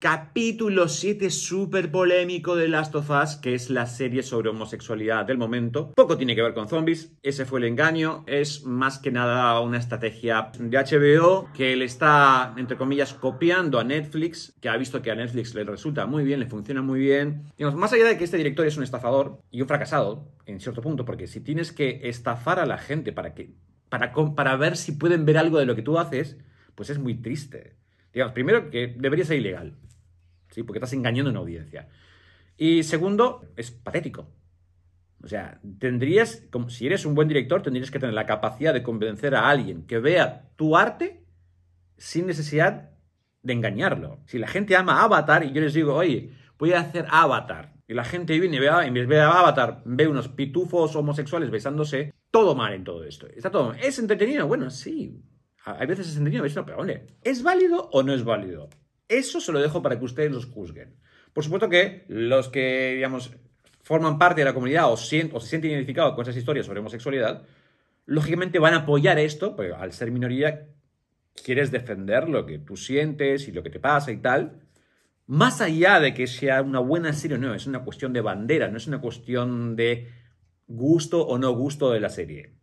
capítulo 7 súper polémico de Last of Us, que es la serie sobre homosexualidad del momento. Poco tiene que ver con zombies, ese fue el engaño, es más que nada una estrategia de HBO que le está, entre comillas, copiando a Netflix, que ha visto que a Netflix le resulta muy bien, le funciona muy bien. Digamos, más allá de que este director es un estafador y un fracasado, en cierto punto, porque si tienes que estafar a la gente para que... para ver si pueden ver algo de lo que tú haces, pues es muy triste. Digamos, primero que debería ser ilegal. Porque estás engañando a una audiencia. Y segundo, es patético. O sea, tendrías, como, si eres un buen director, tendrías que tener la capacidad de convencer a alguien que vea tu arte sin necesidad de engañarlo. Si la gente ama Avatar y yo les digo, oye, voy a hacer Avatar, y la gente viene y ve, en vez de Avatar, ve unos pitufos homosexuales besándose, todo mal en todo esto. Está todo ¿Es entretenido? Bueno, sí. Hay veces es entretenido, pero hombre, ¿es válido o no es válido? Eso se lo dejo para que ustedes los juzguen. Por supuesto que los que, digamos, forman parte de la comunidad o, se sienten identificados con esas historias sobre homosexualidad, lógicamente van a apoyar esto, pero al ser minoría quieres defender lo que tú sientes y lo que te pasa y tal, más allá de que sea una buena serie o no, es una cuestión de bandera, no es una cuestión de gusto o no gusto de la serie.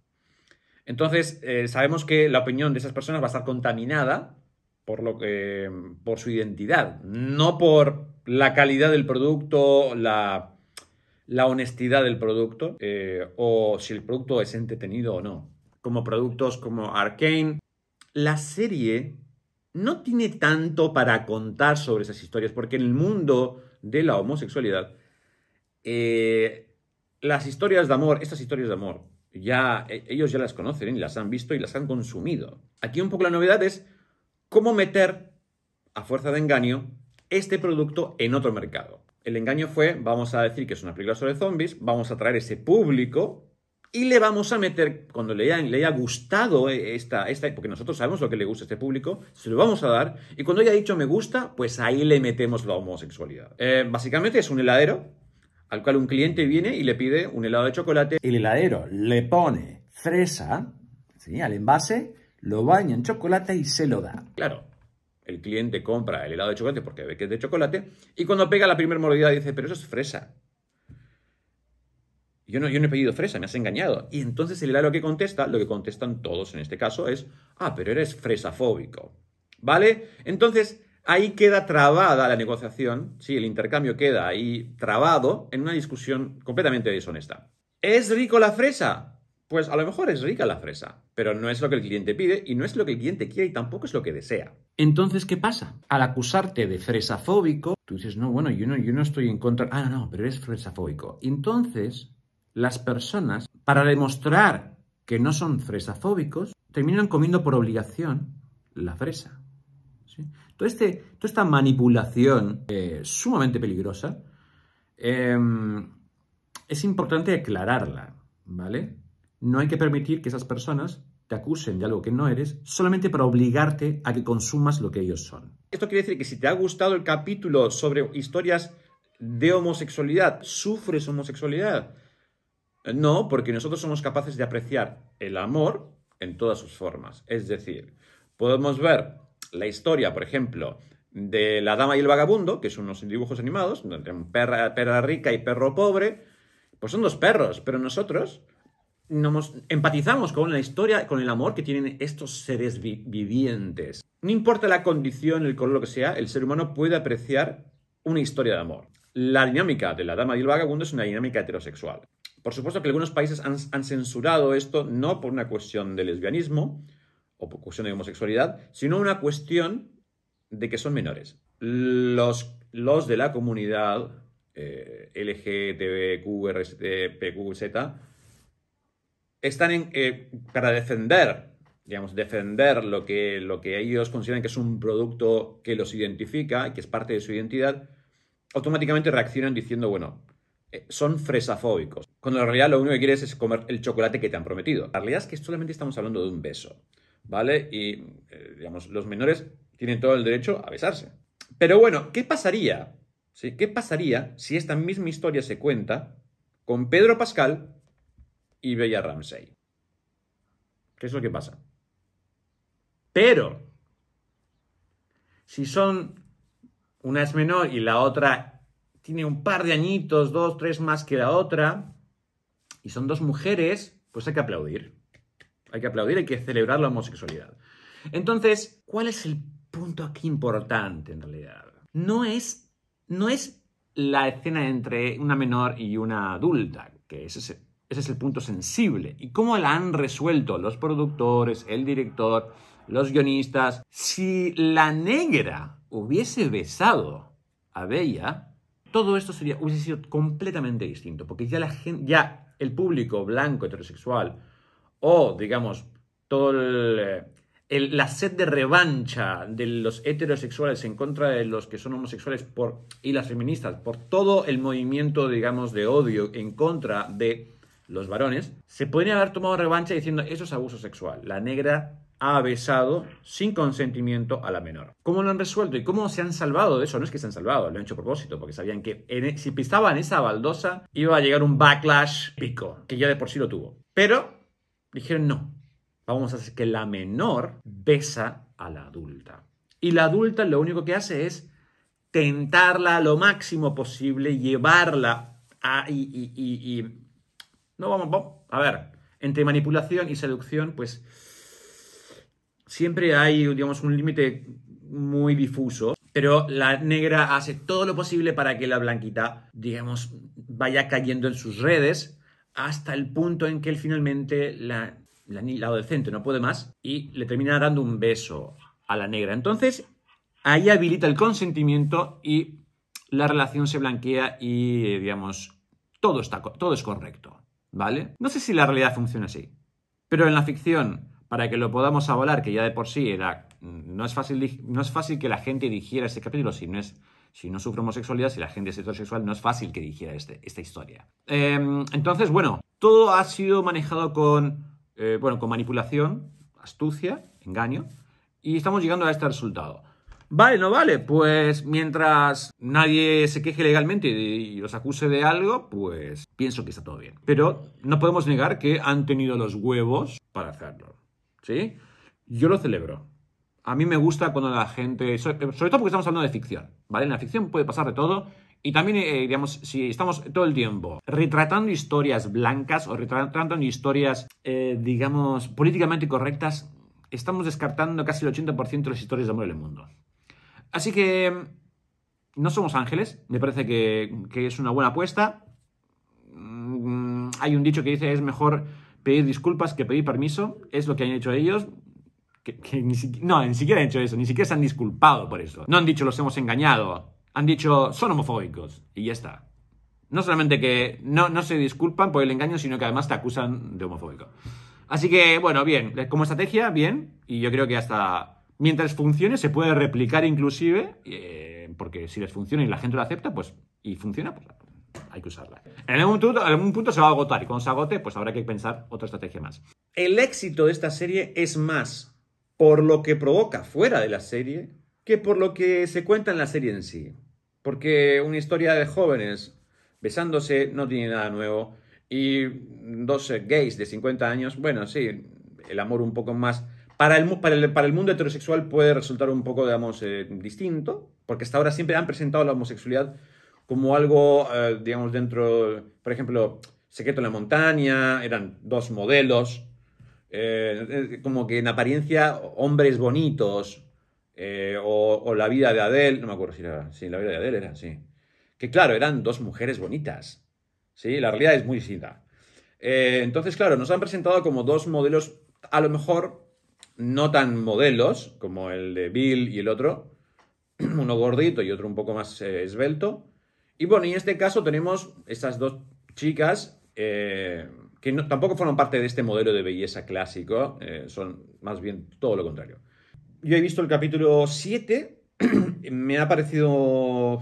Entonces, eh, sabemos que la opinión de esas personas va a estar contaminada por, por su identidad, no por la calidad del producto, la, honestidad del producto eh, o si el producto es entretenido o no. Como productos como Arkane, la serie no tiene tanto para contar sobre esas historias, porque en el mundo de la homosexualidad, eh, las historias de amor, estas historias de amor, ya eh, ellos ya las conocen, y las han visto y las han consumido. Aquí un poco la novedad es cómo meter, a fuerza de engaño, este producto en otro mercado. El engaño fue, vamos a decir que es una película sobre zombies, vamos a traer ese público y le vamos a meter, cuando le haya, gustado e, esta, esta, porque nosotros sabemos lo que le gusta a este público, se lo vamos a dar, y cuando haya dicho me gusta, pues ahí le metemos la homosexualidad. Eh, básicamente es un heladero al cual un cliente viene y le pide un helado de chocolate. El heladero le pone fresa al envase lo baña en chocolate y se lo da. Claro, el cliente compra el helado de chocolate porque ve que es de chocolate y cuando pega la primera mordida dice, pero eso es fresa. Yo no, yo no he pedido fresa, me has engañado. Y entonces el helado que contesta, lo que contestan todos en este caso es, ah, pero eres fresafóbico. ¿Vale? Entonces, ahí queda trabada la negociación, sí, el intercambio queda ahí trabado en una discusión completamente deshonesta. ¿Es rico la fresa? Pues a lo mejor es rica la fresa, pero no es lo que el cliente pide y no es lo que el cliente quiere y tampoco es lo que desea. Entonces, ¿qué pasa? Al acusarte de fresafóbico, tú dices, no, bueno, yo no, yo no estoy en contra. Ah, no, pero eres fresafóbico. Entonces, las personas, para demostrar que no son fresafóbicos, terminan comiendo por obligación la fresa. Este, toda esta manipulación eh, sumamente peligrosa em, es importante aclararla, ¿vale? No hay que permitir que esas personas te acusen de algo que no eres solamente para obligarte a que consumas lo que ellos son. Esto quiere decir que si te ha gustado el capítulo sobre historias de homosexualidad, ¿sufres homosexualidad? No, porque nosotros somos capaces de apreciar el amor en todas sus formas. Es decir, podemos ver la historia, por ejemplo, de La Dama y el Vagabundo, que son unos dibujos animados, donde perra, perra rica y perro pobre, pues son dos perros, pero nosotros nos empatizamos con la historia, con el amor que tienen estos seres vivientes. No importa la condición, el color, lo que sea, el ser humano puede apreciar una historia de amor. La dinámica de la dama y el vagabundo es una dinámica heterosexual. Por supuesto que algunos países han, censurado esto no por una cuestión de lesbianismo o por cuestión de homosexualidad, sino una cuestión de que son menores. Los, de la comunidad eh, están eh, para defender, digamos, defender lo que, ellos consideran que es un producto que los identifica, y que es parte de su identidad, automáticamente reaccionan diciendo, bueno, eh, son fresafóbicos, cuando en realidad lo único que quieres es comer el chocolate que te han prometido. La realidad es que solamente estamos hablando de un beso, ¿vale? Y, eh, digamos, los menores tienen todo el derecho a besarse. Pero bueno, ¿qué pasaría? ¿Qué pasaría si esta misma historia se cuenta con Pedro Pascal y Bella Ramsey. ¿Qué es lo que pasa? Pero, si son una es menor y la otra tiene un par de añitos, dos, tres más que la otra, y son dos mujeres, pues hay que aplaudir. Hay que aplaudir, hay que celebrar la homosexualidad. Entonces, ¿cuál es el punto aquí importante en realidad? No es, no es la escena entre una menor y una adulta, que ese ese es el punto sensible. ¿Y cómo la han resuelto los productores, el director, los guionistas? Si la negra hubiese besado a Bella, todo esto sería, hubiese sido completamente distinto, porque ya, la gente, ya el público blanco heterosexual o, digamos, todo la sed de revancha de los heterosexuales en contra de los que son homosexuales por, y las feministas, por todo el movimiento, digamos, de odio en contra de los varones, se podrían haber tomado revancha diciendo eso es abuso sexual. La negra ha besado sin consentimiento a la menor. ¿Cómo lo han resuelto y cómo se han salvado de eso? No es que se han salvado, lo han hecho a propósito, porque sabían que en, e, si pisaban esa baldosa iba a llegar un backlash pico, que ya de por sí lo tuvo. Pero dijeron no, vamos a hacer que la menor besa a la adulta. Y la adulta lo único que hace es tentarla lo máximo posible, llevarla a, y no vamos, vamos. A ver, entre manipulación y seducción, pues siempre hay, digamos, un límite muy difuso. Pero la negra hace todo lo posible para que la blanquita, digamos, vaya cayendo en sus redes hasta el punto en que él finalmente la, la, la adolescente no puede más y le termina dando un beso a la negra. Entonces, ahí habilita el consentimiento y la relación se blanquea y, digamos, todo, está, todo es correcto. No sé si la realidad funciona así, pero en la ficción, para que lo podamos avalar, que ya de por sí era, no, es fácil, que la gente digiera este capítulo si no es... Si no sufre homosexualidad, si la gente es heterosexual, no es fácil que digiera este, esta historia. Em, entonces, bueno, todo ha sido manejado con, eh, bueno, con manipulación, astucia, engaño, y estamos llegando a este resultado. ¿Vale, no vale? Pues mientras nadie se queje legalmente y los acuse de algo, pues pienso que está todo bien. Pero no podemos negar que han tenido los huevos para hacerlo. ¿Sí? Yo lo celebro. A mí me gusta cuando la gente, eh, sobre todo porque estamos hablando de ficción, ¿vale? En la ficción puede pasar de todo. Y también, eh, digamos, si estamos todo el tiempo retratando historias blancas o retratando historias, eh, digamos, políticamente correctas, estamos descartando casi el 80% de las historias de amor en el mundo. Así que mm, no somos ángeles, me parece que, es una buena apuesta. Mm, hay un dicho que dice es mejor pedir disculpas que pedir permiso, es lo que han hecho ellos. no, ni siquiera han hecho eso, ni siquiera se han disculpado por eso. No han dicho los hemos engañado, han dicho son homofóbicos y ya está. No solamente que no, no se disculpan por el engaño, sino que además te acusan de homofóbico. Así que, bueno, bien, como estrategia, bien, y yo creo que hasta Mientras funcione, se puede replicar inclusive, eh, porque si les funciona y la gente lo acepta, pues, y funciona, pues hay que usarla. En algún, punto, en algún punto se va a agotar y cuando se agote, pues habrá que pensar otra estrategia más. El éxito de esta serie es más por lo que provoca fuera de la serie que por lo que se cuenta en la serie en sí. Porque una historia de jóvenes besándose no tiene nada nuevo y dos gays de 50 años, bueno, sí, el amor un poco más para el, para, el, mundo heterosexual puede resultar un poco, digamos, eh, distinto, porque hasta ahora siempre han presentado la homosexualidad como algo, eh, digamos, dentro, por ejemplo, Secreto en la Montaña, eran dos modelos, eh, como que en apariencia hombres bonitos, o, La vida de Adele, no me acuerdo si era, sí, La vida de Adele era, sí. Que claro, eran dos mujeres bonitas, ¿sí? La realidad es muy distinta. entonces, claro, nos han presentado como dos modelos, a lo mejor no tan modelos, como el de Bill y el otro, uno gordito y otro un poco más eh, esbelto. Y bueno, y en este caso tenemos estas dos chicas eh, que tampoco forman parte de este modelo de belleza clásico, eh, son más bien todo lo contrario. Yo he visto el capítulo 7, me ha parecido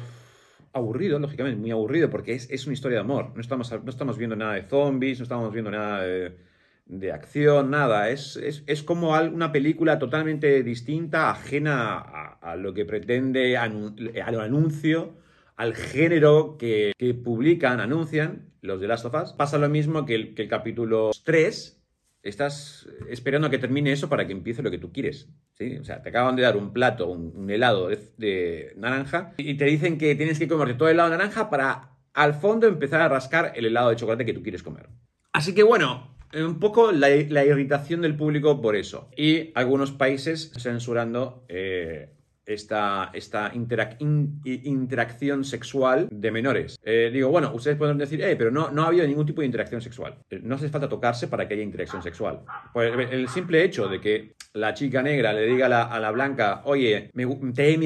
aburrido, lógicamente, muy aburrido, porque es, es una historia de amor. No estamos, no estamos viendo nada de zombies, no estamos viendo nada de de acción, nada. Es, es, como una película totalmente distinta, ajena a, lo que pretende, al anuncio, al género que, publican, anuncian los de Last of Us. Pasa lo mismo que el, capítulo 3. Estás esperando a que termine eso para que empiece lo que tú quieres. ¿sí? O sea, te acaban de dar un plato, un, helado de, de, naranja y te dicen que tienes que comerte todo el helado de naranja para al fondo empezar a rascar el helado de chocolate que tú quieres comer. Así que bueno, eh, un poco la, irritación del público por eso. Y algunos países censurando eh, esta, esta interacción sexual de menores. Eh, digo, bueno, ustedes pueden decir, pero no, no ha habido ningún tipo de interacción sexual. No hace falta tocarse para que haya interacción sexual. Pues el simple hecho de que la chica negra le diga a la, blanca, oye, te,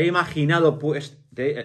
he, imaginado, pues,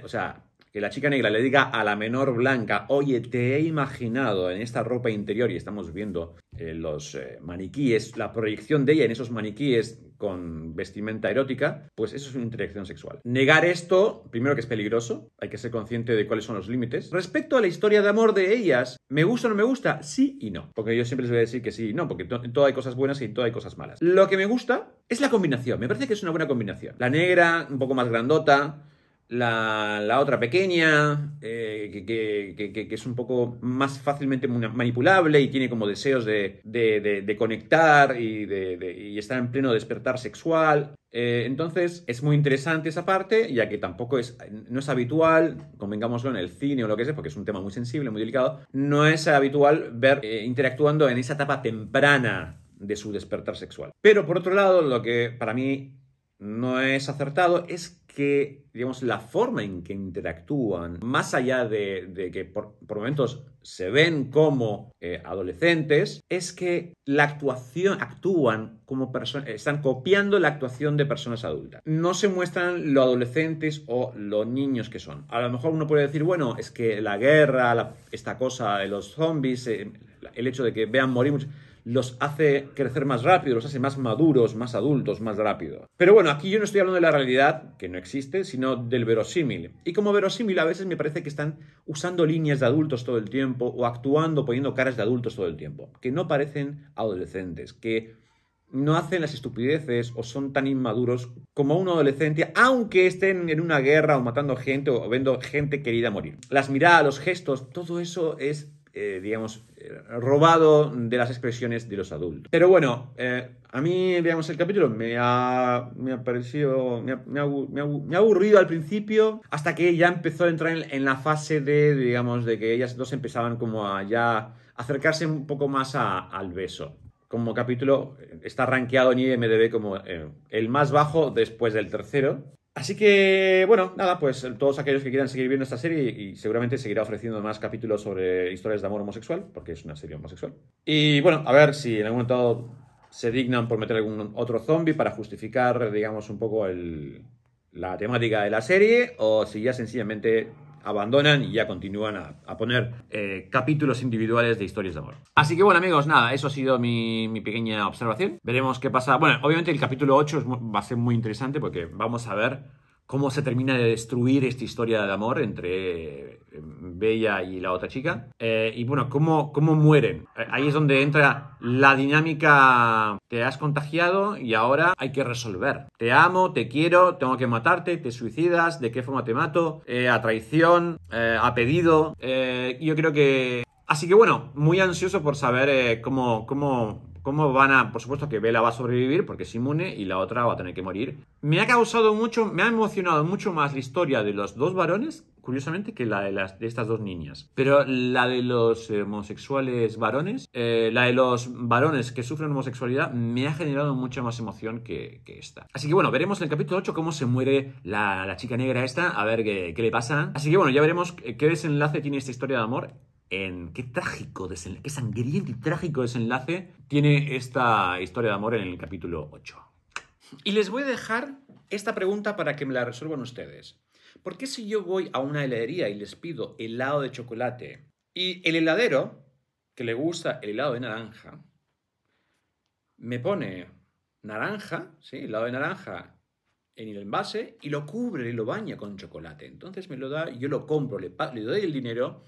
o sea, que la chica negra le diga a la menor blanca, oye, te he imaginado en esta ropa interior, y estamos viendo eh, los eh, maniquíes, la proyección de ella en esos maniquíes con vestimenta erótica, pues eso es una interacción sexual. Negar esto, primero que es peligroso, hay que ser consciente de cuáles son los límites. Respecto a la historia de amor de ellas, ¿me gusta o no me gusta? Sí y no. Porque yo siempre les voy a decir que sí y no, porque en todo hay cosas buenas y en todo hay cosas malas. Lo que me gusta es la combinación, me parece que es una buena combinación. La negra, un poco más grandota, la, otra pequeña, eh, que, es un poco más fácilmente manipulable y tiene como deseos de, conectar y, estar en pleno despertar sexual. Eh, entonces es muy interesante esa parte, ya que tampoco es, no es habitual, convengámoslo en el cine o lo que sea, porque es un tema muy sensible, muy delicado, no es habitual ver eh, interactuando en esa etapa temprana de su despertar sexual. Pero por otro lado, lo que para mí no es acertado es que, digamos, la forma en que interactúan, más allá de, que por, momentos se ven como eh, adolescentes, es que la actuación, actúan como personas, están copiando la actuación de personas adultas. No se muestran lo adolescentes o los niños que son. A lo mejor uno puede decir, bueno, es que la guerra, esta cosa de los zombies, eh, el hecho de que vean morir los hace crecer más rápido, los hace más maduros, más adultos, más rápido. Pero bueno, aquí yo no estoy hablando de la realidad, que no existe, sino del verosímil. Y como verosímil a veces me parece que están usando líneas de adultos todo el tiempo o actuando, poniendo caras de adultos todo el tiempo, que no parecen adolescentes, que no hacen las estupideces o son tan inmaduros como un adolescente, aunque estén en una guerra o matando gente o viendo gente querida morir. Las miradas, los gestos, todo eso es eh, digamos, eh, robado de las expresiones de los adultos. Pero bueno, eh, a mí, digamos, el capítulo me ha, me ha parecido, me ha, aburrido al principio, hasta que ya empezó a entrar en, la fase de, digamos, de que ellas dos empezaban como a ya acercarse un poco más al beso. Como capítulo está rankeado en IMDB como el más bajo después del tercero. Así que, bueno, nada, pues eh, todos aquellos que quieran seguir viendo esta serie y seguramente seguirá ofreciendo más capítulos sobre historias de amor homosexual, porque es una serie homosexual. Y bueno, a ver si en algún momento se dignan por meter algún otro zombie para justificar, digamos, un poco el, la temática de la serie, o si ya sencillamente abandonan y ya continúan a, poner eh, capítulos individuales de historias de amor. Así que bueno amigos, nada, eso ha sido mi, pequeña observación. Veremos qué pasa. Bueno, obviamente el capítulo 8 va a ser muy interesante porque vamos a ver cómo se termina de destruir esta historia de amor entre eh, Bella y la otra chica. Eh, y bueno, cómo, cómo mueren. Eh, ahí es donde entra la dinámica, te has contagiado y ahora hay que resolver. Te amo, te quiero, tengo que matarte, te suicidas, de qué forma te mato, a traición, a pedido. yo creo que... Así que bueno, muy ansioso por saber cómo, cómo ¿Cómo van a.? Por supuesto que Vela va a sobrevivir porque es inmune y la otra va a tener que morir. Me ha causado mucho. Me ha emocionado mucho más la historia de los dos varones, curiosamente, que la de, las, de estas dos niñas. Pero la de los homosexuales varones, eh, la de los varones que sufren homosexualidad, me ha generado mucha más emoción que, esta. Así que bueno, veremos en el capítulo 8 cómo se muere la, chica negra esta, a ver qué le pasa. Así que bueno, ya veremos qué desenlace tiene esta historia de amor en qué trágico, qué sangriento y trágico desenlace tiene esta historia de amor en el capítulo 8. Y les voy a dejar esta pregunta para que me la resuelvan ustedes. ¿Por qué si yo voy a una heladería y les pido helado de chocolate y el heladero, que le gusta el helado de naranja, me pone naranja, sí, helado de naranja en el envase y lo cubre y lo baña con chocolate? Entonces me lo da, yo lo compro, le doy el dinero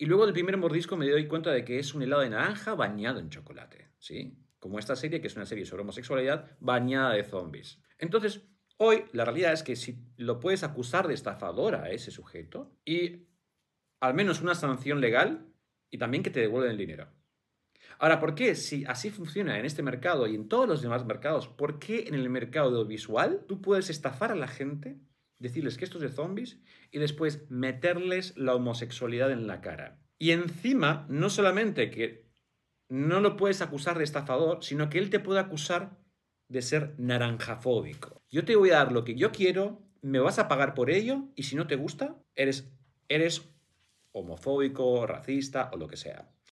y luego del primer mordisco me doy cuenta de que es un helado de naranja bañado en chocolate, ¿sí? Como esta serie, que es una serie sobre homosexualidad bañada de zombies. Entonces, hoy la realidad es que si lo puedes acusar de estafadora a ese sujeto y al menos una sanción legal y también que te devuelven el dinero. Ahora, ¿por qué si así funciona en este mercado y en todos los demás mercados, por qué en el mercado audiovisual tú puedes estafar a la gente decirles que esto es de zombies y después meterles la homosexualidad en la cara. Y encima, no solamente que no lo puedes acusar de estafador, sino que él te puede acusar de ser naranjafóbico. Yo te voy a dar lo que yo quiero, me vas a pagar por ello y si no te gusta, eres, eres homofóbico, racista o lo que sea.